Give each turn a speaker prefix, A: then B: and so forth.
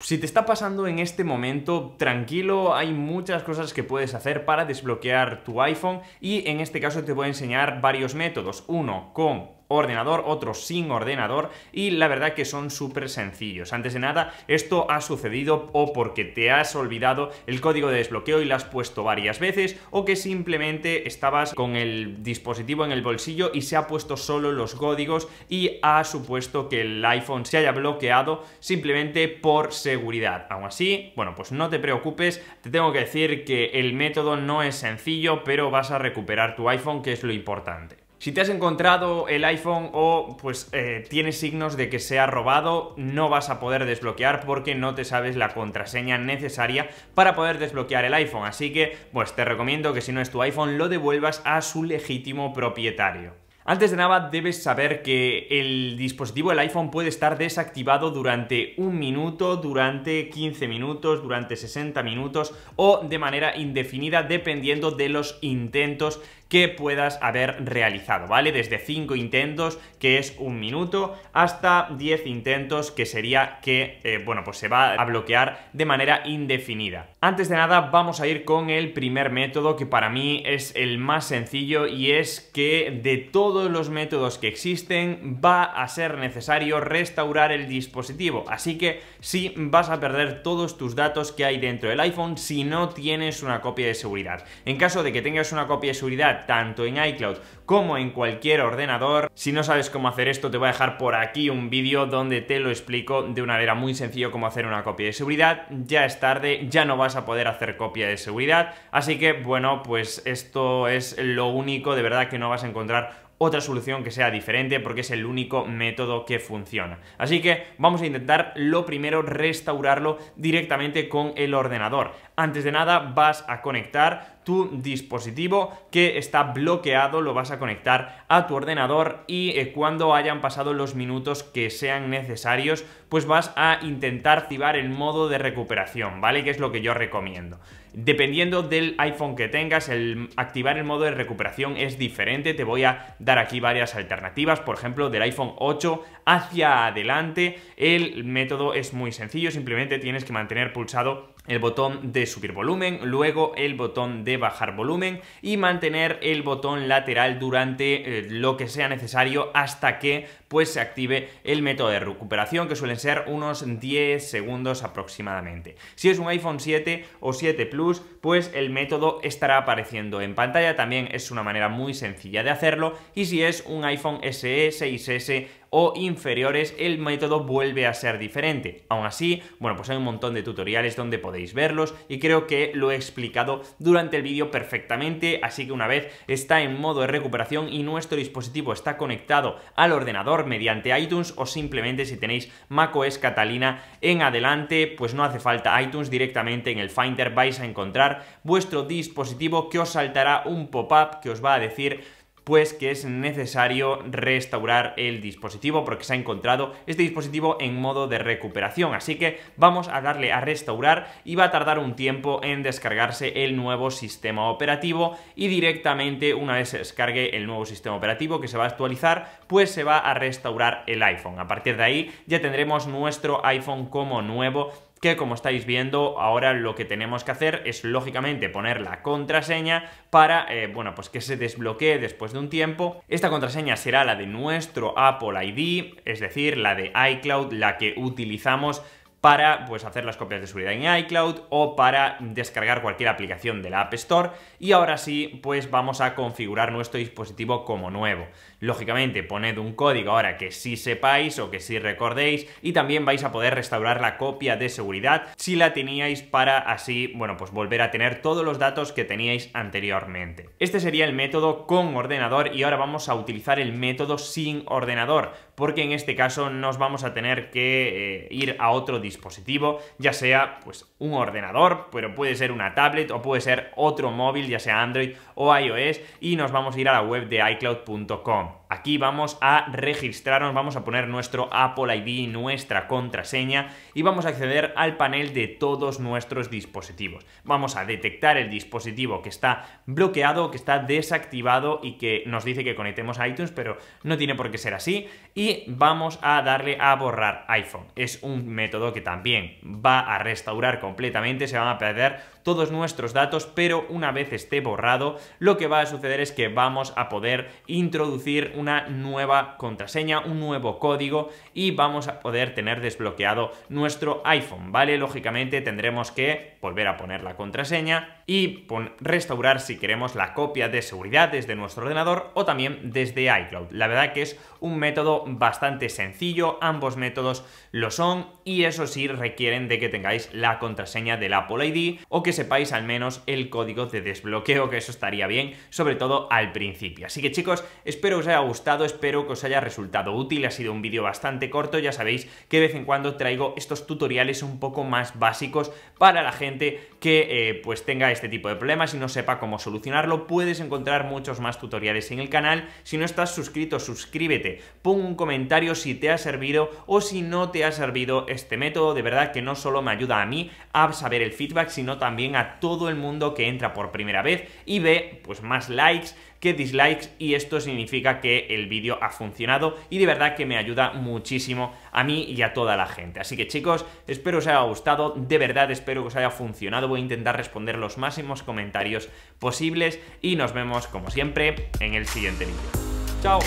A: Si te está pasando en este momento, tranquilo, hay muchas cosas que puedes hacer para desbloquear tu iPhone y en este caso te voy a enseñar varios métodos. Uno, con ordenador, otro sin ordenador y la verdad que son súper sencillos. Antes de nada, esto ha sucedido o porque te has olvidado el código de desbloqueo y lo has puesto varias veces o que simplemente estabas con el dispositivo en el bolsillo y se ha puesto solo los códigos y ha supuesto que el iPhone se haya bloqueado simplemente por seguridad. Aún así, bueno, pues no te preocupes, te tengo que decir que el método no es sencillo, pero vas a recuperar tu iPhone, que es lo importante. Si te has encontrado el iPhone o pues eh, tienes signos de que se ha robado, no vas a poder desbloquear porque no te sabes la contraseña necesaria para poder desbloquear el iPhone. Así que pues te recomiendo que si no es tu iPhone lo devuelvas a su legítimo propietario. Antes de nada, debes saber que el dispositivo, el iPhone, puede estar desactivado durante un minuto, durante 15 minutos, durante 60 minutos o de manera indefinida dependiendo de los intentos que puedas haber realizado, ¿vale? Desde 5 intentos, que es un minuto, hasta 10 intentos, que sería que, eh, bueno, pues se va a bloquear de manera indefinida. Antes de nada, vamos a ir con el primer método que para mí es el más sencillo y es que de todo todos los métodos que existen, va a ser necesario restaurar el dispositivo. Así que si vas a perder todos tus datos que hay dentro del iPhone si no tienes una copia de seguridad. En caso de que tengas una copia de seguridad tanto en iCloud como en cualquier ordenador, si no sabes cómo hacer esto, te voy a dejar por aquí un vídeo donde te lo explico de una manera muy sencilla cómo hacer una copia de seguridad. Ya es tarde, ya no vas a poder hacer copia de seguridad. Así que bueno, pues esto es lo único de verdad que no vas a encontrar otra solución que sea diferente porque es el único método que funciona. Así que vamos a intentar lo primero restaurarlo directamente con el ordenador. Antes de nada vas a conectar tu dispositivo que está bloqueado, lo vas a conectar a tu ordenador y eh, cuando hayan pasado los minutos que sean necesarios, pues vas a intentar activar el modo de recuperación, ¿vale? Que es lo que yo recomiendo. Dependiendo del iPhone que tengas, el activar el modo de recuperación es diferente. Te voy a dar aquí varias alternativas. Por ejemplo, del iPhone 8 hacia adelante, el método es muy sencillo. Simplemente tienes que mantener pulsado el botón de subir volumen, luego el botón de bajar volumen y mantener el botón lateral durante eh, lo que sea necesario hasta que pues se active el método de recuperación que suelen ser unos 10 segundos aproximadamente. Si es un iPhone 7 o 7 Plus, pues el método estará apareciendo en pantalla, también es una manera muy sencilla de hacerlo y si es un iPhone e, SE, 6S o inferiores, el método vuelve a ser diferente. Aún así, bueno, pues hay un montón de tutoriales donde podéis verlos y creo que lo he explicado durante el vídeo perfectamente, así que una vez está en modo de recuperación y nuestro dispositivo está conectado al ordenador mediante iTunes o simplemente si tenéis macOS Catalina en adelante, pues no hace falta iTunes, directamente en el Finder vais a encontrar vuestro dispositivo que os saltará un pop-up que os va a decir pues que es necesario restaurar el dispositivo porque se ha encontrado este dispositivo en modo de recuperación. Así que vamos a darle a restaurar y va a tardar un tiempo en descargarse el nuevo sistema operativo y directamente una vez se descargue el nuevo sistema operativo que se va a actualizar, pues se va a restaurar el iPhone. A partir de ahí ya tendremos nuestro iPhone como nuevo que como estáis viendo ahora lo que tenemos que hacer es lógicamente poner la contraseña para eh, bueno pues que se desbloquee después de un tiempo esta contraseña será la de nuestro Apple ID es decir la de iCloud la que utilizamos para pues, hacer las copias de seguridad en iCloud o para descargar cualquier aplicación de la App Store. Y ahora sí, pues vamos a configurar nuestro dispositivo como nuevo. Lógicamente, poned un código ahora que sí sepáis o que sí recordéis y también vais a poder restaurar la copia de seguridad si la teníais para así, bueno, pues volver a tener todos los datos que teníais anteriormente. Este sería el método con ordenador y ahora vamos a utilizar el método sin ordenador porque en este caso nos vamos a tener que eh, ir a otro dispositivo dispositivo, ya sea pues un ordenador, pero puede ser una tablet o puede ser otro móvil, ya sea Android o iOS, y nos vamos a ir a la web de iCloud.com. Aquí vamos a registrarnos, vamos a poner nuestro Apple ID, nuestra contraseña y vamos a acceder al panel de todos nuestros dispositivos. Vamos a detectar el dispositivo que está bloqueado, que está desactivado y que nos dice que conectemos a iTunes, pero no tiene por qué ser así. Y vamos a darle a borrar iPhone. Es un método que también va a restaurar completamente, se van a perder todos nuestros datos, pero una vez esté borrado, lo que va a suceder es que vamos a poder introducir una nueva contraseña, un nuevo código y vamos a poder tener desbloqueado nuestro iPhone, ¿vale? Lógicamente tendremos que volver a poner la contraseña y restaurar si queremos la copia de seguridad desde nuestro ordenador o también desde iCloud. La verdad que es un método bastante sencillo, ambos métodos lo son y eso sí requieren de que tengáis la contraseña del Apple ID o que sepáis al menos el código de desbloqueo, que eso estaría bien, sobre todo al principio. Así que chicos, espero os haya gustado, espero que os haya resultado útil, ha sido un vídeo bastante corto, ya sabéis que de vez en cuando traigo estos tutoriales un poco más básicos para la gente que eh, pues tenga este tipo de problemas y no sepa cómo solucionarlo, puedes encontrar muchos más tutoriales en el canal. Si no estás suscrito, suscríbete, pon un comentario si te ha servido o si no te ha servido este método, de verdad que no solo me ayuda a mí a saber el feedback, sino también a todo el mundo que entra por primera vez y ve pues más likes que dislikes y esto significa que el vídeo ha funcionado y de verdad que me ayuda muchísimo a mí y a toda la gente. Así que chicos, espero os haya gustado, de verdad espero que os haya funcionado, voy a intentar responder los máximos comentarios posibles y nos vemos como siempre en el siguiente vídeo. ¡Chao!